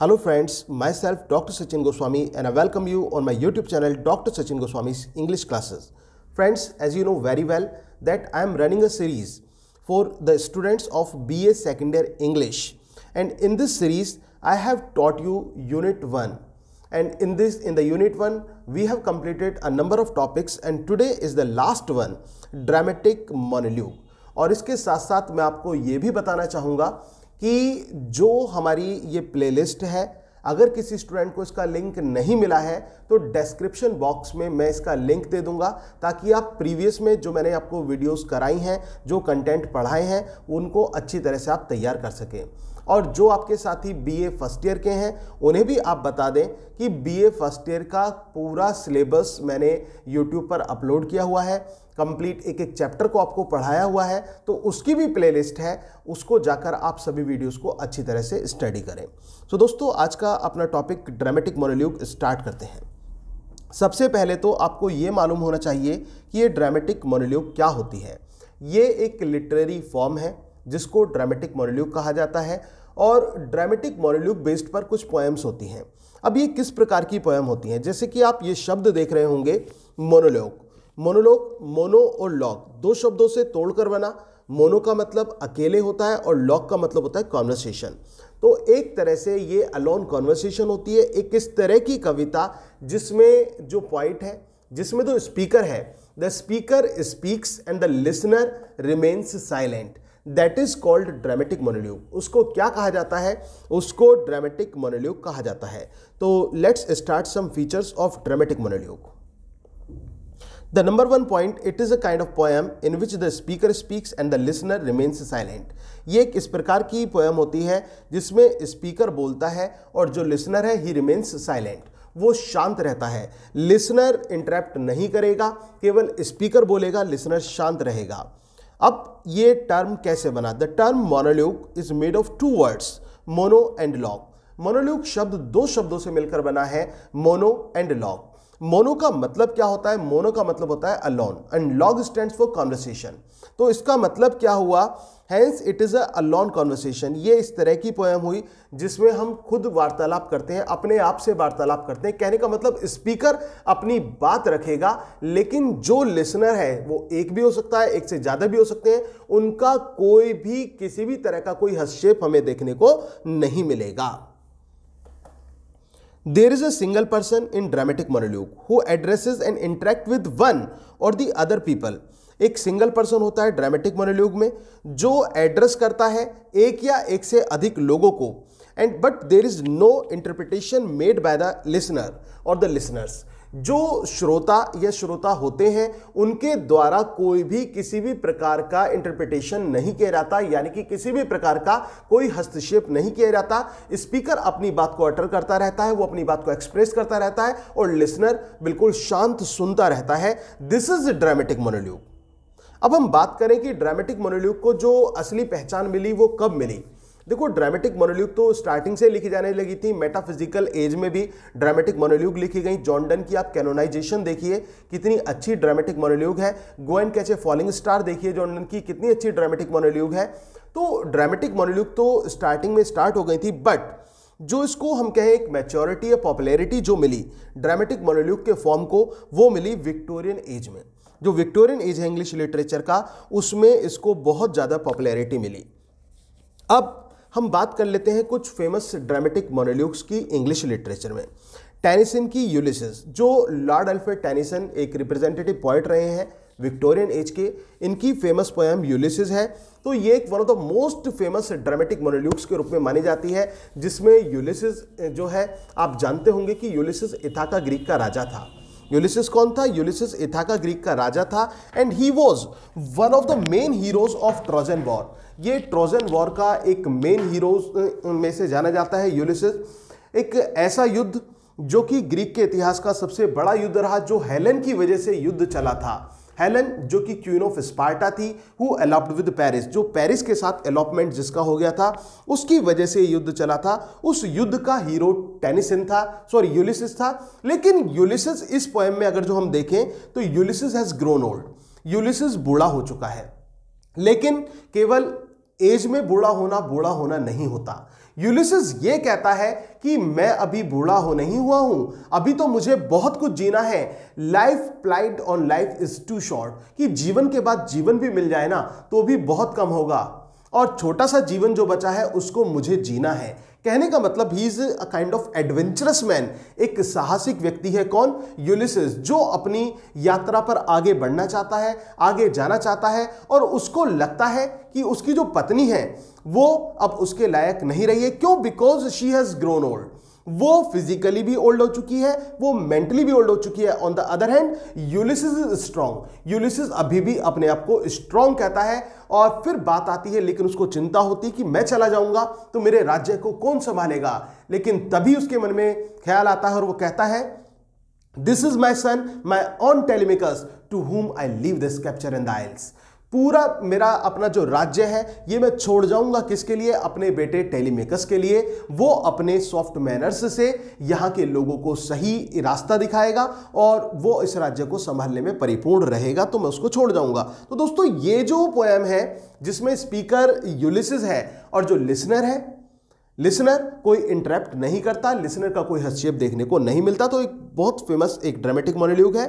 hello friends myself doctor Sachin Goswami and I welcome you on my YouTube channel doctor Sachin Goswami English classes friends as you know very well that I am running a series for the students of B A second year English and in this series I have taught you unit one and in this in the unit one we have completed a number of topics and today is the last one dramatic monologue और इसके साथ साथ मैं आपको ये भी बताना चाहूँगा कि जो हमारी ये प्लेलिस्ट है अगर किसी स्टूडेंट को इसका लिंक नहीं मिला है तो डिस्क्रिप्शन बॉक्स में मैं इसका लिंक दे दूंगा ताकि आप प्रीवियस में जो मैंने आपको वीडियोस कराई हैं जो कंटेंट पढ़ाए हैं उनको अच्छी तरह से आप तैयार कर सकें और जो आपके साथी बी ए फर्स्ट ईयर के हैं उन्हें भी आप बता दें कि बी ए फर्स्ट ईयर का पूरा सिलेबस मैंने यूट्यूब पर अपलोड किया हुआ है कंप्लीट एक एक चैप्टर को आपको पढ़ाया हुआ है तो उसकी भी प्लेलिस्ट है उसको जाकर आप सभी वीडियोस को अच्छी तरह से स्टडी करें सो so दोस्तों आज का अपना टॉपिक ड्रामेटिक मोनोल्यूक स्टार्ट करते हैं सबसे पहले तो आपको ये मालूम होना चाहिए कि ये ड्रामेटिक मोनोल्यूक क्या होती है ये एक लिटरेरी फॉर्म है जिसको ड्रामेटिक मोनोल्यूग कहा जाता है और ड्रामेटिक मोनोल्यूग बेस्ड पर कुछ पोएम्स होती हैं अब ये किस प्रकार की पोएम होती हैं जैसे कि आप ये शब्द देख रहे होंगे मोनोलॉग मोनोलॉग मोनो और लॉग दो शब्दों से तोड़कर बना मोनो का मतलब अकेले होता है और लॉग का मतलब होता है कॉन्वर्सेशन तो एक तरह से ये अलोन कॉन्वर्सेशन होती है एक किस तरह की कविता जिसमें जो पॉइंट है जिसमें जो स्पीकर है the speaker speaks and the listener remains silent that is called dramatic monologue उसको क्या कहा जाता है उसको ड्रामेटिक मोनोल्यूक कहा जाता है तो let's start some features of dramatic monologue the number one point it is a kind of poem in which the speaker speaks and the listener remains silent ये एक इस प्रकार की पोएम होती है जिसमें स्पीकर बोलता है और जो लिसनर है ही रिमेन्स साइलेंट वो शांत रहता है लिसनर इंटरेप्ट नहीं करेगा केवल स्पीकर बोलेगा लिसनर शांत रहेगा अब ये टर्म कैसे बना the term monologue is made of two words mono and log monologue शब्द दो शब्दों से मिलकर बना है मोनो एंड लॉग मोनो का मतलब क्या होता है मोनो का मतलब होता है alone and log stand for conversation तो इसका मतलब क्या हुआ hence it is alone conversation ये इस तरह की पोएम हुई जिसमें हम खुद वार्तालाप करते हैं अपने आप से वार्तालाप करते हैं कहने का मतलब स्पीकर अपनी बात रखेगा लेकिन जो लिसनर है वो एक भी हो सकता है एक से ज़्यादा भी हो सकते हैं उनका कोई भी किसी भी तरह का कोई हस्तक्षेप हमें देखने को नहीं मिलेगा there is a single person in dramatic monologue who addresses and interact with one or the other people एक सिंगल पर्सन होता है ड्रामेटिक मोनोल्यूक में जो एड्रेस करता है एक या एक से अधिक लोगों को and but there is no interpretation made by the listener or the listeners जो श्रोता या श्रोता होते हैं उनके द्वारा कोई भी किसी भी प्रकार का इंटरप्रिटेशन नहीं किया जाता यानी कि किसी भी प्रकार का कोई हस्तक्षेप नहीं किया जाता स्पीकर अपनी बात को अटर करता रहता है वो अपनी बात को एक्सप्रेस करता रहता है और लिसनर बिल्कुल शांत सुनता रहता है दिस इज ड्रामेटिक मोनोल्यूक अब हम बात करें कि ड्रामेटिक मोनोल्यूक को जो असली पहचान मिली वो कब मिली देखो ड्रामेटिक मोनोल्यूग तो स्टार्टिंग से लिखी जाने लगी थी मेटाफिजिकल एज में भी ड्रामेटिक मोनोल्यूग लिखी गई जॉन्डन की आप कैनोनाइजेशन देखिए कितनी अच्छी ड्रामेटिक मोनोल्यूग है go and catch falling star देखिए जॉन्डन की कितनी अच्छी ड्रामेटिक मोनोल्यूग है तो ड्रामेटिक मोनोल्यूग तो स्टार्टिंग में स्टार्ट हो गई थी बट जो इसको हम कहें एक मैच्योरिटी या पॉपुलैरिटी जो मिली ड्रामेटिक मोनोल्यूग के फॉर्म को वो मिली विक्टोरियन एज में जो विक्टोरियन एज है इंग्लिश लिटरेचर का उसमें इसको बहुत ज़्यादा पॉपुलैरिटी मिली अब हम बात कर लेते हैं कुछ फेमस ड्रामेटिक मोनोल्यूक्स की इंग्लिश लिटरेचर में टेनिसन की यूलिसिस जो लॉर्ड अल्फ्रेड टेनिसन एक रिप्रेजेंटेटिव पॉइट रहे हैं विक्टोरियन एज के इनकी फेमस पोएम यूलिसिस है तो ये एक one of the most famous dramatic monologues के रूप में मानी जाती है जिसमें यूलिसिस जो है आप जानते होंगे कि यूलिसिस इथाका ग्रीक का राजा था यूलिसिस कौन था यूलिसिस इथाका ग्रीक का राजा था and he was one of the main heroes of Trojan war ये ट्रोजन वॉर का एक मेन हीरोज में से जाना जाता है यूलिसिस एक ऐसा युद्ध जो कि ग्रीक के इतिहास का सबसे बड़ा युद्ध रहा जो हेलेन की वजह से युद्ध चला था हेलन जो कि क्वीन ऑफ स्पार्टा थी हु अलॉप्ड विद पेरिस जो पेरिस के साथ अलॉपमेंट जिसका हो गया था उसकी वजह से युद्ध चला था उस युद्ध का हीरो टेनिसन था सॉरी यूलिसिस था लेकिन यूलिसिस इस पोएम में अगर जो हम देखें तो Ulysses has grown old Ulysses बूढ़ा हो चुका है लेकिन केवल एज में बूढ़ा होना बूढ़ा होना नहीं होता यूलिसिस ये कहता है कि मैं अभी बूढ़ा हो नहीं हुआ हूं अभी तो मुझे बहुत कुछ जीना है life piled on life is too short कि जीवन के बाद जीवन भी मिल जाए ना तो भी बहुत कम होगा और छोटा सा जीवन जो बचा है उसको मुझे जीना है कहने का मतलब he is a kind of adventurous man एक साहसिक व्यक्ति है कौन यूलिसिस जो अपनी यात्रा पर आगे बढ़ना चाहता है आगे जाना चाहता है और उसको लगता है कि उसकी जो पत्नी है वो अब उसके लायक नहीं रही है क्यों because she has grown old वो फिजिकली भी ओल्ड हो चुकी है वो मेंटली भी ओल्ड हो चुकी है on the other hand Ulysses is strong Ulysses अभी भी अपने आप को स्ट्रांग कहता है और फिर बात आती है लेकिन उसको चिंता होती कि मैं चला जाऊंगा तो मेरे राज्य को कौन संभालेगा लेकिन तभी उसके मन में ख्याल आता है और वो कहता है this is my son my own Telemachus to whom I leave this capture in the isles पूरा मेरा अपना जो राज्य है ये मैं छोड़ जाऊंगा किसके लिए अपने बेटे टेलीमेकर्स के लिए वो अपने सॉफ्ट मैनर्स से यहाँ के लोगों को सही रास्ता दिखाएगा और वो इस राज्य को संभालने में परिपूर्ण रहेगा तो मैं उसको छोड़ जाऊंगा तो दोस्तों ये जो पोएम है जिसमें स्पीकर यूलिसिस है और जो लिसनर है लिसनर कोई इंटरेप्ट नहीं करता लिसनर का कोई हस्तक्षेप देखने को नहीं मिलता तो एक बहुत फेमस एक ड्रामेटिक मोनोल्यूग है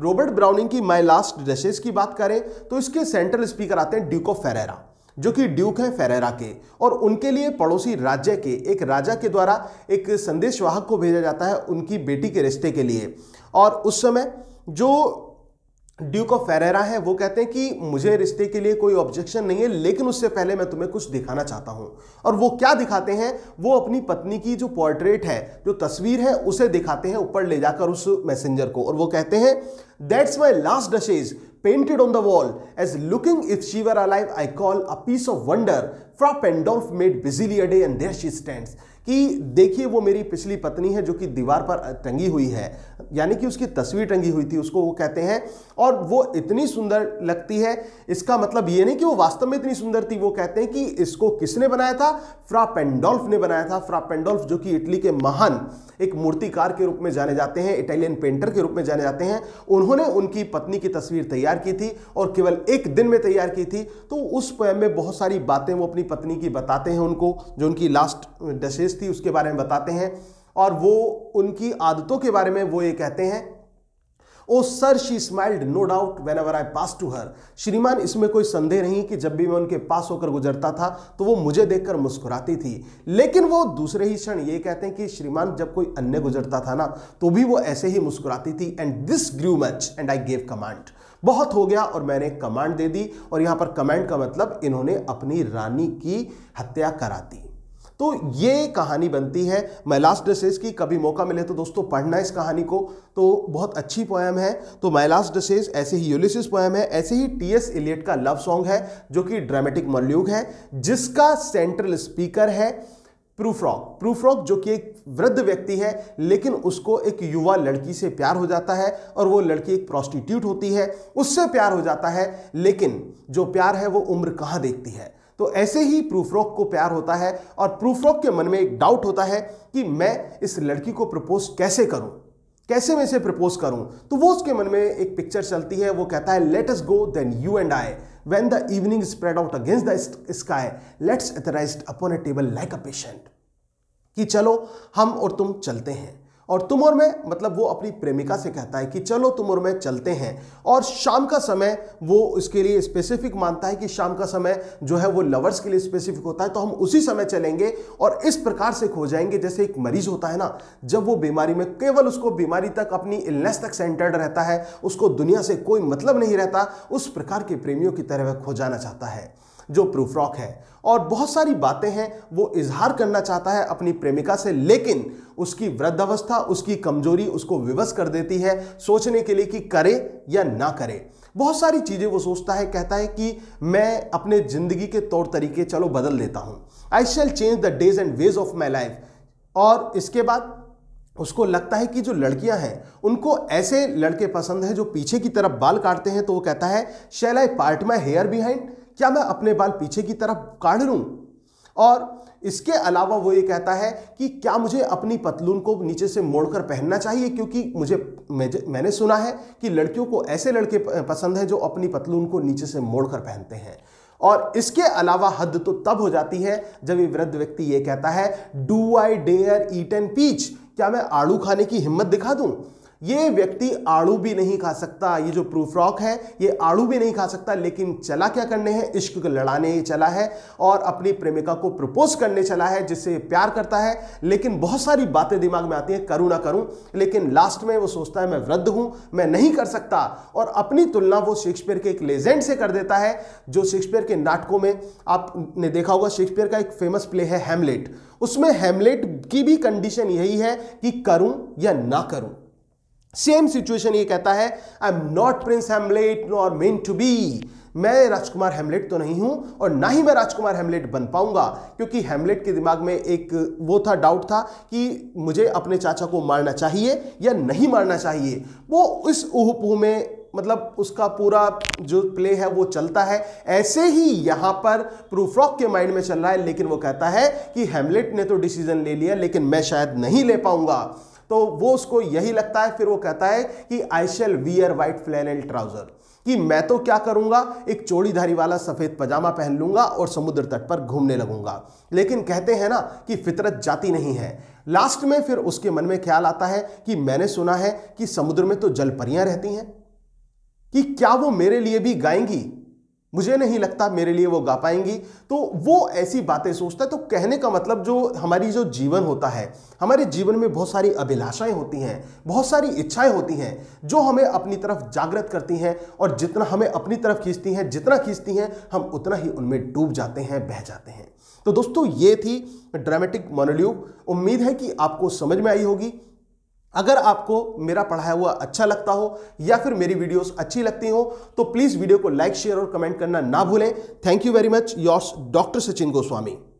रॉबर्ट ब्राउनिंग की माई लास्ट ड्रेसेस की बात करें तो इसके सेंट्रल स्पीकर आते हैं ड्यूक ऑफ फेरेरा जो कि ड्यूक है फेरेरा के और उनके लिए पड़ोसी राज्य के एक राजा के द्वारा एक संदेशवाहक को भेजा जाता है उनकी बेटी के रिश्ते के लिए और उस समय जो ड्यूक ऑफ फेरेरा है वो कहते हैं कि मुझे रिश्ते के लिए कोई ऑब्जेक्शन नहीं है लेकिन उससे पहले मैं तुम्हें कुछ दिखाना चाहता हूं और वो क्या दिखाते हैं वो अपनी पत्नी की जो पोर्ट्रेट है जो तस्वीर है उसे दिखाते हैं ऊपर ले जाकर उस मैसेंजर को और वो कहते हैं that's my last duchess painted on the wall as looking if she were I call a piece of wonder Fra Pandolf made busily busily a day and there कि देखिए वो मेरी पिछली पत्नी है जो कि दीवार पर टंगी हुई है यानी कि उसकी तस्वीर टंगी हुई थी उसको वो कहते हैं और वो इतनी सुंदर लगती है इसका मतलब ये नहीं कि वो वास्तव में इतनी सुंदर थी वो कहते हैं कि इसको किसने बनाया था फ्रा पेंडोल्फ ने बनाया था फ्रा पेंडोल्फ जो कि इटली के महान एक मूर्तिकार के रूप में जाने जाते हैं इटालियन पेंटर के रूप में जाने जाते हैं उन्होंने उनकी पत्नी की तस्वीर तैयार की थी और केवल एक दिन में तैयार की थी तो उस पोएम में बहुत सारी बातें वो अपनी पत्नी की बताते हैं उनको जो उनकी लास्ट डशेस विशेष थी उसके बारे में बताते हैं और वो उनकी आदतों के बारे में वो ये कहते हैं O sir she smiled no doubt whenever I pass to her श्रीमान इसमें कोई संदेह नहीं कि जब भी मैं उनके पास होकर गुजरता था तो वो मुझे देखकर मुस्कुराती थी लेकिन वो दूसरे ही क्षण ये कहते हैं कि श्रीमान जब कोई अन्य गुजरता था ना तो भी वो ऐसे ही मुस्कुराती थी and this grew much and I gave command बहुत हो गया और मैंने कमांड दे दी और यहाँ पर कमांड का मतलब इन्होंने अपनी रानी की हत्या करा दी तो ये कहानी बनती है माई लास्ट डिसेज की कभी मौका मिले तो दोस्तों पढ़ना इस कहानी को तो बहुत अच्छी पोएम है तो माई लास्ट डिसेज ऐसे ही यूलिसिस पोएम है ऐसे ही टी एस इलियट का लव सॉन्ग है जो कि ड्रामेटिक मल्युग है जिसका सेंट्रल स्पीकर है प्रूफ्रॉक प्रूफ्रॉक जो कि एक वृद्ध व्यक्ति है लेकिन उसको एक युवा लड़की से प्यार हो जाता है और वो लड़की एक प्रॉस्टिट्यूट होती है उससे प्यार हो जाता है लेकिन जो प्यार है वो उम्र कहाँ देखती है तो ऐसे ही प्रूफ रॉक को प्यार होता है और प्रूफ रॉक के मन में एक डाउट होता है कि मैं इस लड़की को प्रपोज कैसे करूं कैसे मैं इसे प्रपोज करूं तो वो उसके मन में एक पिक्चर चलती है वो कहता है let us go then you and I when the evening spread out against the sky let's atherized upon a table like a patient कि चलो हम और तुम चलते हैं और तुम और मैं मतलब वो अपनी प्रेमिका से कहता है कि चलो तुम और मैं चलते हैं और शाम का समय वो उसके लिए स्पेसिफिक मानता है कि शाम का समय जो है वो लवर्स के लिए स्पेसिफिक होता है तो हम उसी समय चलेंगे और इस प्रकार से खो जाएंगे जैसे एक मरीज होता है ना जब वो बीमारी में केवल उसको बीमारी तक अपनी इलनेस तक सेंटर्ड रहता है उसको दुनिया से कोई मतलब नहीं रहता उस प्रकार के प्रेमियों की तरह वह खो जाना चाहता है जो प्रूफ रॉक है और बहुत सारी बातें हैं वो इजहार करना चाहता है अपनी प्रेमिका से लेकिन उसकी वृद्धावस्था उसकी कमजोरी उसको विवश कर देती है सोचने के लिए कि करे या ना करे बहुत सारी चीज़ें वो सोचता है कहता है कि मैं अपने ज़िंदगी के तौर तरीके चलो बदल देता हूँ I shall change the days and ways of my life और इसके बाद उसको लगता है कि जो लड़कियां हैं उनको ऐसे लड़के पसंद हैं जो पीछे की तरफ बाल काटते हैं तो वो कहता है shall I part my hair behind क्या मैं अपने बाल पीछे की तरफ काढ़ लूँ और इसके अलावा वो ये कहता है कि क्या मुझे अपनी पतलून को नीचे से मोड़कर पहनना चाहिए क्योंकि मुझे मैंने सुना है कि लड़कियों को ऐसे लड़के पसंद हैं जो अपनी पतलून को नीचे से मोड़कर पहनते हैं और इसके अलावा हद तो तब हो जाती है जब ये वृद्ध व्यक्ति ये कहता है do I dare eat and peach क्या मैं आड़ू खाने की हिम्मत दिखा दूँ ये व्यक्ति आड़ू भी नहीं खा सकता ये जो प्रूफ्रॉक है ये आड़ू भी नहीं खा सकता लेकिन चला क्या करने हैं इश्क को लड़ाने चला है और अपनी प्रेमिका को प्रपोज करने चला है जिससे प्यार करता है लेकिन बहुत सारी बातें दिमाग में आती हैं करूँ ना करूँ लेकिन लास्ट में वो सोचता है मैं वृद्ध हूँ मैं नहीं कर सकता और अपनी तुलना वो शेक्सपियर के एक लेजेंड से कर देता है जो शेक्सपियर के नाटकों में आपने देखा होगा शेक्सपियर का एक फेमस प्ले है हेमलेट उसमें हेमलेट की भी कंडीशन यही है कि करूँ या ना करूँ सेम सिचुएशन ये कहता है I am not prince Hamlet nor meant to be मैं राजकुमार हेमलेट तो नहीं हूं और ना ही मैं राजकुमार हेमलेट बन पाऊंगा क्योंकि हेमलेट के दिमाग में एक वो था डाउट था कि मुझे अपने चाचा को मारना चाहिए या नहीं मारना चाहिए वो इस ऊहपुह में मतलब उसका पूरा जो प्ले है वो चलता है ऐसे ही यहाँ पर प्रूफ्रॉक के माइंड में चल रहा है लेकिन वो कहता है कि हेमलेट ने तो डिसीजन ले लिया लेकिन मैं शायद नहीं ले पाऊंगा तो वो उसको यही लगता है फिर वो कहता है कि I shall wear white flannel trouser कि मैं तो क्या करूंगा एक चोड़ीधारी वाला सफ़ेद पजामा पहन लूंगा और समुद्र तट पर घूमने लगूंगा लेकिन कहते हैं ना कि फितरत जाती नहीं है लास्ट में फिर उसके मन में ख्याल आता है कि मैंने सुना है कि समुद्र में तो जलपरियां रहती हैं कि क्या वो मेरे लिए भी गाएंगी मुझे नहीं लगता मेरे लिए वो गा पाएंगी तो वो ऐसी बातें सोचता है तो कहने का मतलब जो हमारी जो जीवन होता है हमारे जीवन में बहुत सारी अभिलाषाएं होती हैं बहुत सारी इच्छाएं होती हैं जो हमें अपनी तरफ जागृत करती हैं और जितना हमें अपनी तरफ खींचती हैं जितना खींचती हैं हम उतना ही उनमें डूब जाते हैं बह जाते हैं तो दोस्तों ये थी ड्रामेटिक मोनोल्यूब उम्मीद है कि आपको समझ में आई होगी अगर आपको मेरा पढ़ाया हुआ अच्छा लगता हो या फिर मेरी वीडियोस अच्छी लगती हो तो प्लीज़ वीडियो को लाइक शेयर और कमेंट करना ना भूलें thank you very much yours doctor Sachin Goswami